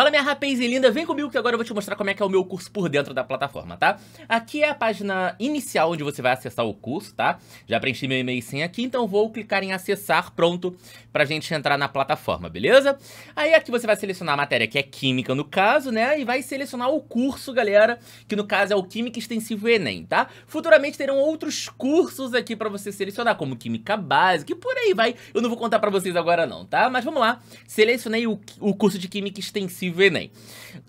Fala minha rapaz e linda, vem comigo que agora eu vou te mostrar como é que é o meu curso por dentro da plataforma, tá? Aqui é a página inicial onde você vai acessar o curso, tá? Já preenchi meu e-mail sem aqui, então vou clicar em acessar, pronto, pra gente entrar na plataforma, beleza? Aí aqui você vai selecionar a matéria que é química no caso, né? E vai selecionar o curso, galera, que no caso é o Química Extensivo Enem, tá? Futuramente terão outros cursos aqui pra você selecionar, como Química Básica e por aí vai. Eu não vou contar pra vocês agora não, tá? Mas vamos lá, selecionei o, o curso de Química Extensivo possível Enem.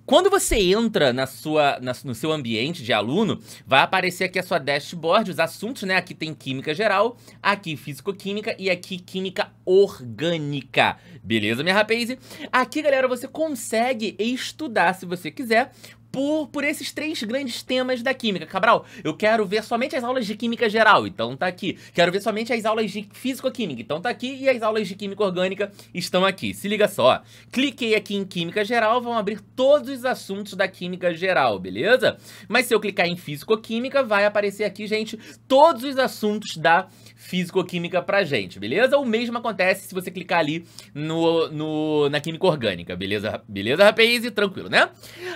Quando você entra na sua, na, no seu ambiente de aluno, vai aparecer aqui a sua dashboard, os assuntos, né? Aqui tem Química Geral, aqui Físico-Química e aqui Química Orgânica. Beleza, minha rapaz? Aqui, galera, você consegue estudar, se você quiser, por, por esses três grandes temas da química. Cabral, eu quero ver somente as aulas de química geral, então tá aqui. Quero ver somente as aulas de físico-química, então tá aqui. E as aulas de química orgânica estão aqui. Se liga só. Cliquei aqui em química geral, vão abrir todos os assuntos da química geral, beleza? Mas se eu clicar em físico-química, vai aparecer aqui, gente, todos os assuntos da química físico-química pra gente, beleza? O mesmo acontece se você clicar ali no, no, na química orgânica, beleza? Beleza, rapaz? E tranquilo, né?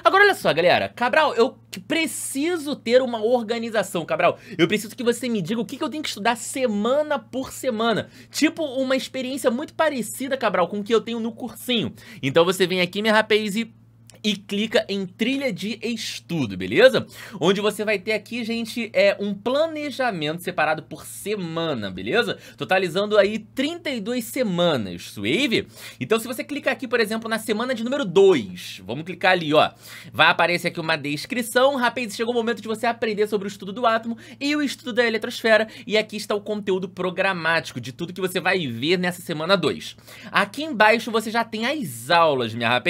Agora, olha só, galera. Cabral, eu preciso ter uma organização, Cabral. Eu preciso que você me diga o que, que eu tenho que estudar semana por semana. Tipo uma experiência muito parecida, Cabral, com o que eu tenho no cursinho. Então você vem aqui, minha rapaz, e e clica em trilha de estudo, beleza? Onde você vai ter aqui, gente, é um planejamento separado por semana, beleza? Totalizando aí 32 semanas, Swave. Então se você clicar aqui, por exemplo, na semana de número 2, vamos clicar ali, ó. Vai aparecer aqui uma descrição, rapaz, chegou o momento de você aprender sobre o estudo do átomo e o estudo da eletrosfera. E aqui está o conteúdo programático de tudo que você vai ver nessa semana 2. Aqui embaixo você já tem as aulas, minha rapaz.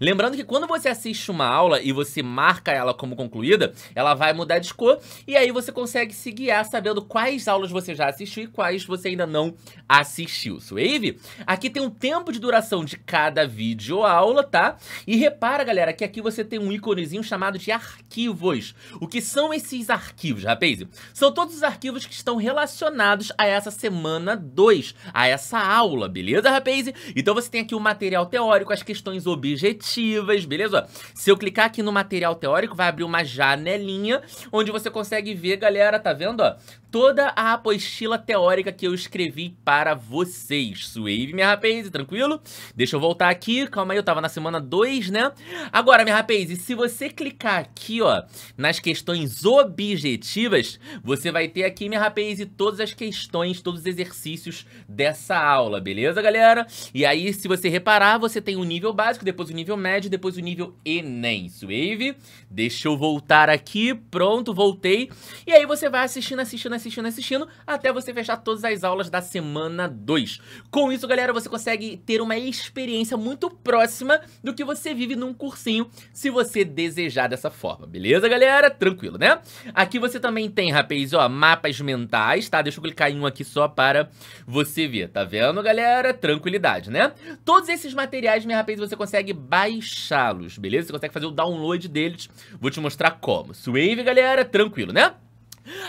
Lembrando que quando você assiste uma aula e você marca ela como concluída, ela vai mudar de cor e aí você consegue se guiar sabendo quais aulas você já assistiu e quais você ainda não assistiu. Suave? Aqui tem um tempo de duração de cada vídeo aula, tá? E repara, galera, que aqui você tem um íconezinho chamado de arquivos. O que são esses arquivos, rapaz? São todos os arquivos que estão relacionados a essa semana 2, a essa aula, beleza, rapaz? Então você tem aqui o material teórico, as questões objetivas, beleza? beleza? Se eu clicar aqui no material teórico, vai abrir uma janelinha onde você consegue ver, galera, tá vendo, ó? toda a apostila teórica que eu escrevi para vocês. Suave, minha rapaz, tranquilo? Deixa eu voltar aqui, calma aí, eu tava na semana 2, né? Agora, minha rapaz, se você clicar aqui, ó, nas questões objetivas, você vai ter aqui, minha rapaz, todas as questões, todos os exercícios dessa aula, beleza, galera? E aí, se você reparar, você tem o nível básico, depois o nível médio, depois o nível Enem. Suave, deixa eu voltar aqui, pronto, voltei. E aí você vai assistindo, assistindo, assistindo, assistindo, até você fechar todas as aulas da semana 2. Com isso, galera, você consegue ter uma experiência muito próxima do que você vive num cursinho, se você desejar dessa forma, beleza, galera? Tranquilo, né? Aqui você também tem, rapaz, ó, mapas mentais, tá? Deixa eu clicar em um aqui só para você ver, tá vendo, galera? Tranquilidade, né? Todos esses materiais, minha rapaz, você consegue baixá-los, beleza? Você consegue fazer o download deles. Vou te mostrar como. Swave, galera, tranquilo, né?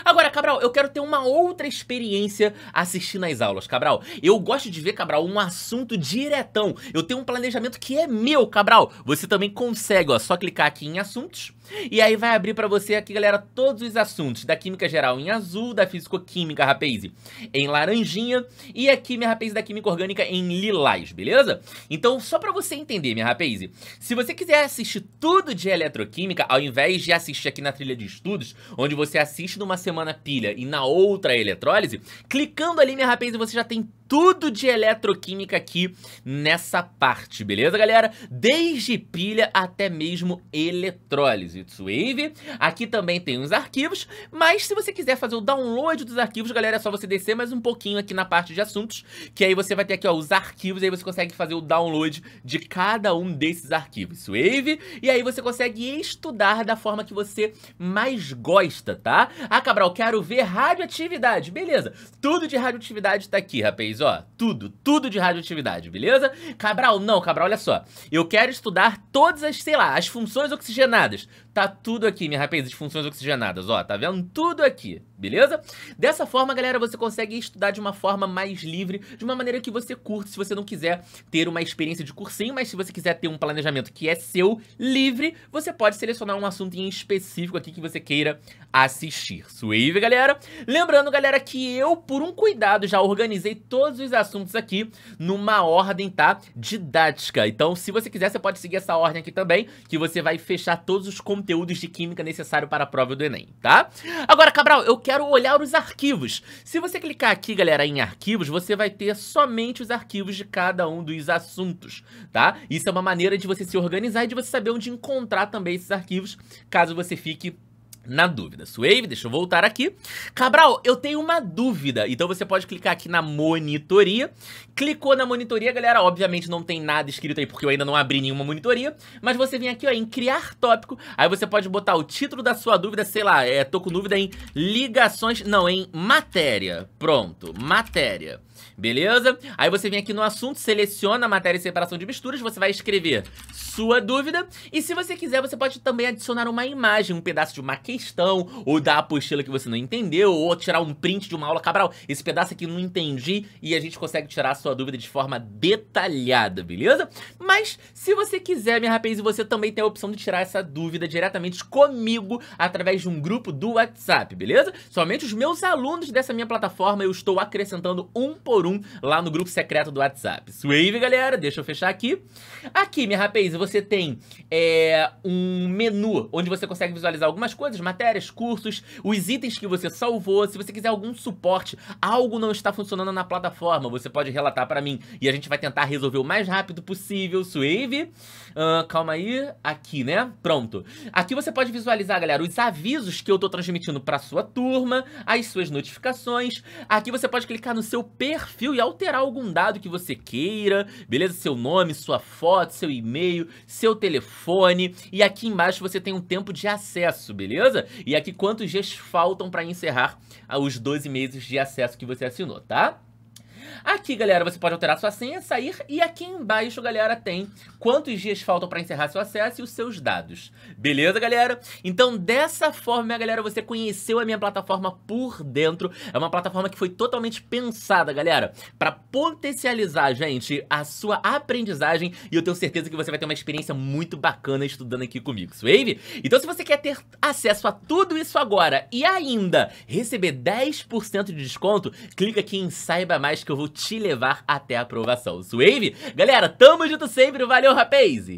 Agora, Cabral, eu quero ter uma outra experiência assistindo às aulas, Cabral. Eu gosto de ver, Cabral, um assunto diretão. Eu tenho um planejamento que é meu, Cabral. Você também consegue, ó, só clicar aqui em assuntos e aí vai abrir para você aqui, galera, todos os assuntos da Química Geral em azul, da Físico-Química, rapaz, em laranjinha e aqui, minha rapaz, da Química Orgânica em lilás, beleza? Então, só para você entender, minha rapaz, se você quiser assistir tudo de eletroquímica, ao invés de assistir aqui na trilha de estudos, onde você assiste numa semana pilha e na outra eletrólise, clicando ali, minha rapaz, você já tem tudo de eletroquímica aqui nessa parte, beleza, galera? Desde pilha até mesmo eletrólise, Wave. Aqui também tem uns arquivos, mas se você quiser fazer o download dos arquivos, galera, é só você descer mais um pouquinho aqui na parte de assuntos, que aí você vai ter aqui, ó, os arquivos, aí você consegue fazer o download de cada um desses arquivos, Wave. E aí você consegue estudar da forma que você mais gosta, tá? Ah, Cabral, quero ver radioatividade. Beleza, tudo de radioatividade tá aqui, rapaz ó, tudo, tudo de radioatividade, beleza? Cabral, não, Cabral, olha só. Eu quero estudar todas as, sei lá, as funções oxigenadas, Tá tudo aqui, minha rapaz, de funções oxigenadas, ó, tá vendo? Tudo aqui, beleza? Dessa forma, galera, você consegue estudar de uma forma mais livre, de uma maneira que você curte, se você não quiser ter uma experiência de cursinho, mas se você quiser ter um planejamento que é seu, livre, você pode selecionar um assunto em específico aqui que você queira assistir. Suave, galera? Lembrando, galera, que eu, por um cuidado, já organizei todos os assuntos aqui numa ordem, tá? Didática. Então, se você quiser, você pode seguir essa ordem aqui também, que você vai fechar todos os comentários conteúdos de química necessário para a prova do Enem, tá? Agora, Cabral, eu quero olhar os arquivos. Se você clicar aqui, galera, em arquivos, você vai ter somente os arquivos de cada um dos assuntos, tá? Isso é uma maneira de você se organizar e de você saber onde encontrar também esses arquivos, caso você fique na dúvida. Suave, deixa eu voltar aqui. Cabral, eu tenho uma dúvida. Então você pode clicar aqui na monitoria. Clicou na monitoria, galera. Obviamente não tem nada escrito aí, porque eu ainda não abri nenhuma monitoria. Mas você vem aqui, ó, em criar tópico. Aí você pode botar o título da sua dúvida, sei lá, é, tô com dúvida em ligações... Não, em matéria. Pronto, matéria. Beleza? Aí você vem aqui no assunto, seleciona matéria e separação de misturas. Você vai escrever sua dúvida. E se você quiser, você pode também adicionar uma imagem, um pedaço de maquiagem questão, ou a apostila que você não entendeu, ou tirar um print de uma aula. Cabral, esse pedaço aqui não entendi e a gente consegue tirar a sua dúvida de forma detalhada, beleza? Mas se você quiser, minha rapaz, você também tem a opção de tirar essa dúvida diretamente comigo através de um grupo do WhatsApp, beleza? Somente os meus alunos dessa minha plataforma eu estou acrescentando um por um lá no grupo secreto do WhatsApp. Swave, galera, deixa eu fechar aqui. Aqui, minha rapaz, você tem é, um menu onde você consegue visualizar algumas coisas, outras matérias, cursos, os itens que você salvou. Se você quiser algum suporte, algo não está funcionando na plataforma, você pode relatar para mim e a gente vai tentar resolver o mais rápido possível. Suave, uh, calma aí, aqui, né? Pronto. Aqui você pode visualizar, galera, os avisos que eu tô transmitindo para sua turma, as suas notificações. Aqui você pode clicar no seu perfil e alterar algum dado que você queira, beleza? Seu nome, sua foto, seu e-mail, seu telefone. E aqui embaixo você tem um tempo de acesso, beleza? E aqui quantos dias faltam para encerrar os 12 meses de acesso que você assinou, tá? Aqui, galera, você pode alterar sua senha, sair e aqui embaixo, galera, tem quantos dias faltam para encerrar seu acesso e os seus dados. Beleza, galera? Então, dessa forma, galera, você conheceu a minha plataforma por dentro. É uma plataforma que foi totalmente pensada, galera, para potencializar, gente, a sua aprendizagem e eu tenho certeza que você vai ter uma experiência muito bacana estudando aqui comigo, Swave. Então, se você quer ter acesso a tudo isso agora e ainda receber 10% de desconto, clica aqui em Saiba Mais que que eu vou te levar até a aprovação. Suave? Galera, tamo junto sempre, valeu, rapaz!